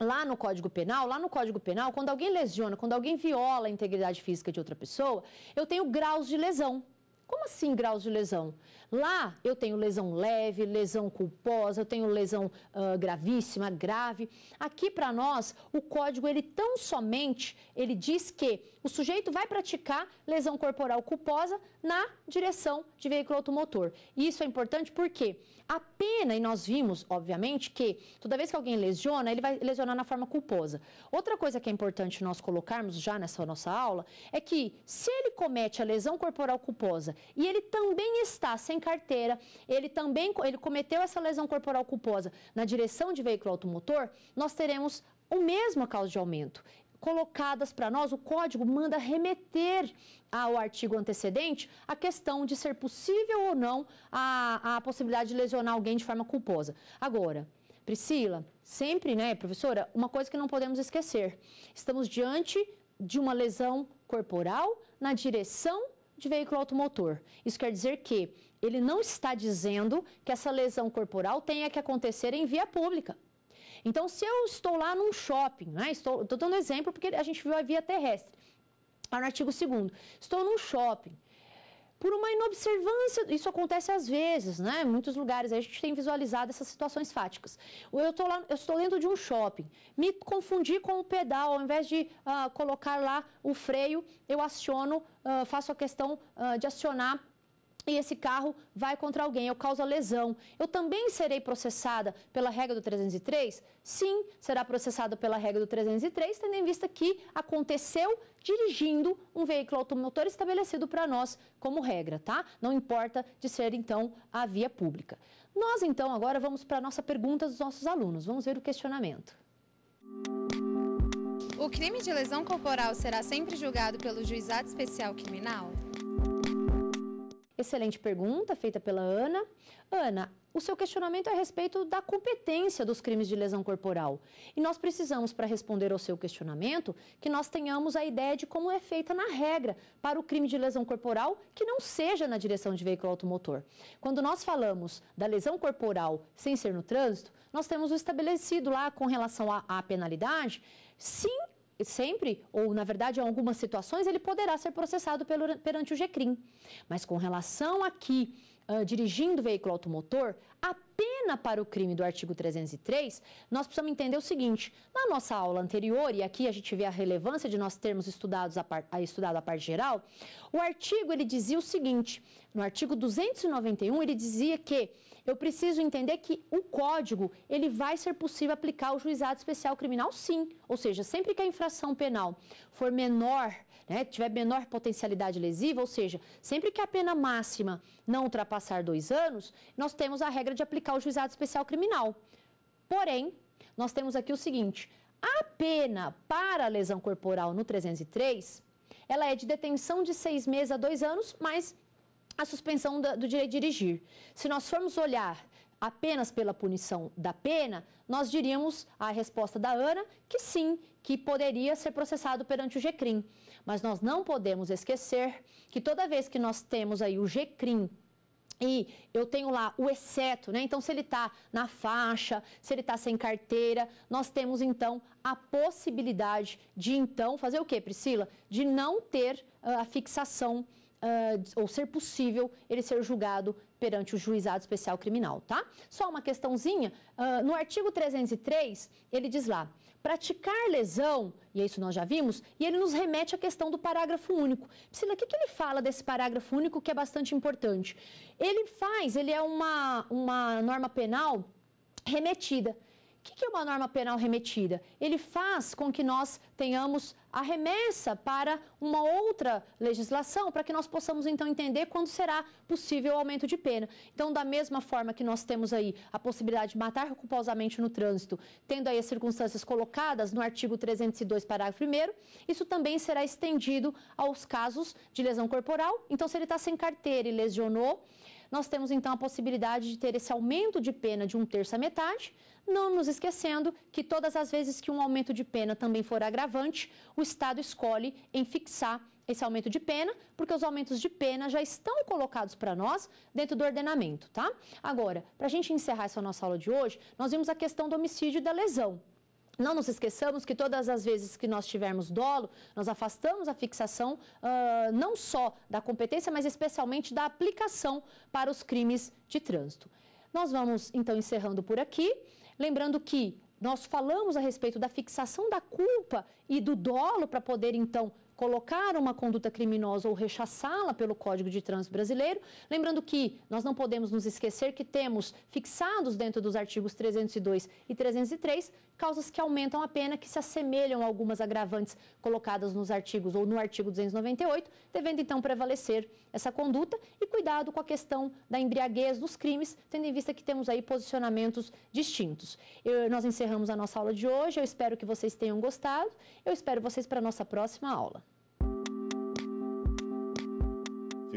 lá no Código Penal, lá no Código Penal, quando alguém lesiona, quando alguém viola a integridade física de outra pessoa, eu tenho graus de lesão. Como assim graus de lesão? Lá eu tenho lesão leve, lesão culposa, eu tenho lesão uh, gravíssima, grave. Aqui para nós, o código ele tão somente ele diz que o sujeito vai praticar lesão corporal culposa na direção de veículo automotor. Isso é importante porque a pena, e nós vimos, obviamente, que toda vez que alguém lesiona, ele vai lesionar na forma culposa. Outra coisa que é importante nós colocarmos já nessa nossa aula é que se ele comete a lesão corporal culposa e ele também está sem sem carteira, ele também ele cometeu essa lesão corporal culposa na direção de veículo automotor, nós teremos o mesmo causa de aumento colocadas para nós, o código manda remeter ao artigo antecedente a questão de ser possível ou não a, a possibilidade de lesionar alguém de forma culposa. Agora, Priscila, sempre, né, professora, uma coisa que não podemos esquecer: estamos diante de uma lesão corporal na direção de veículo automotor. Isso quer dizer que ele não está dizendo que essa lesão corporal tenha que acontecer em via pública. Então, se eu estou lá num shopping, né? estou, estou dando exemplo porque a gente viu a via terrestre, lá no artigo 2 estou num shopping, por uma inobservância, isso acontece às vezes, né? Em muitos lugares a gente tem visualizado essas situações fáticas. Eu, estou lá, eu estou dentro de um shopping, me confundi com o pedal, ao invés de uh, colocar lá o freio, eu aciono, uh, faço a questão uh, de acionar e esse carro vai contra alguém, eu causa lesão. Eu também serei processada pela regra do 303? Sim, será processada pela regra do 303, tendo em vista que aconteceu dirigindo um veículo automotor estabelecido para nós como regra, tá? Não importa de ser então a via pública. Nós então agora vamos para a nossa pergunta dos nossos alunos. Vamos ver o questionamento. O crime de lesão corporal será sempre julgado pelo juizado especial criminal? Excelente pergunta feita pela Ana. Ana, o seu questionamento é a respeito da competência dos crimes de lesão corporal. E nós precisamos, para responder ao seu questionamento, que nós tenhamos a ideia de como é feita na regra para o crime de lesão corporal que não seja na direção de veículo automotor. Quando nós falamos da lesão corporal sem ser no trânsito, nós temos o estabelecido lá com relação à, à penalidade, sim sempre, ou na verdade em algumas situações, ele poderá ser processado pelo, perante o GCRIM. Mas com relação aqui, uh, dirigindo veículo automotor, a pena para o crime do artigo 303, nós precisamos entender o seguinte: na nossa aula anterior, e aqui a gente vê a relevância de nós termos estudados a par, a, estudado a parte geral, o artigo ele dizia o seguinte: no artigo 291, ele dizia que eu preciso entender que o código ele vai ser possível aplicar o juizado especial criminal, sim. Ou seja, sempre que a infração penal for menor, né, tiver menor potencialidade lesiva, ou seja, sempre que a pena máxima não ultrapassar dois anos, nós temos a regra de aplicar o juizado especial criminal. Porém, nós temos aqui o seguinte: a pena para a lesão corporal no 303 ela é de detenção de seis meses a dois anos, mas a suspensão do direito de dirigir. Se nós formos olhar apenas pela punição da pena, nós diríamos a resposta da Ana que sim, que poderia ser processado perante o GCRIM. Mas nós não podemos esquecer que toda vez que nós temos aí o GCRIM e eu tenho lá o exceto, né? Então, se ele está na faixa, se ele está sem carteira, nós temos então a possibilidade de então fazer o que, Priscila? De não ter ah, a fixação uh, ou ser possível ele ser julgado perante o juizado especial criminal, tá? Só uma questãozinha, uh, no artigo 303, ele diz lá, praticar lesão, e é isso nós já vimos, e ele nos remete à questão do parágrafo único. Priscila, o que, que ele fala desse parágrafo único que é bastante importante? Ele faz, ele é uma, uma norma penal remetida, o que é uma norma penal remetida? Ele faz com que nós tenhamos a remessa para uma outra legislação, para que nós possamos então entender quando será possível o aumento de pena. Então, da mesma forma que nós temos aí a possibilidade de matar culposamente no trânsito, tendo aí as circunstâncias colocadas no artigo 302, parágrafo 1, isso também será estendido aos casos de lesão corporal. Então, se ele está sem carteira e lesionou, nós temos então a possibilidade de ter esse aumento de pena de um terço à metade. Não nos esquecendo que todas as vezes que um aumento de pena também for agravante, o Estado escolhe em fixar esse aumento de pena, porque os aumentos de pena já estão colocados para nós dentro do ordenamento, tá? Agora, para a gente encerrar essa nossa aula de hoje, nós vimos a questão do homicídio e da lesão. Não nos esqueçamos que todas as vezes que nós tivermos dolo, nós afastamos a fixação uh, não só da competência, mas especialmente da aplicação para os crimes de trânsito. Nós vamos então encerrando por aqui. Lembrando que nós falamos a respeito da fixação da culpa e do dolo para poder, então, colocar uma conduta criminosa ou rechaçá-la pelo Código de Trânsito Brasileiro. Lembrando que nós não podemos nos esquecer que temos fixados dentro dos artigos 302 e 303 causas que aumentam a pena, que se assemelham a algumas agravantes colocadas nos artigos ou no artigo 298, devendo então prevalecer essa conduta e cuidado com a questão da embriaguez dos crimes, tendo em vista que temos aí posicionamentos distintos. Eu, nós encerramos a nossa aula de hoje, eu espero que vocês tenham gostado, eu espero vocês para a nossa próxima aula.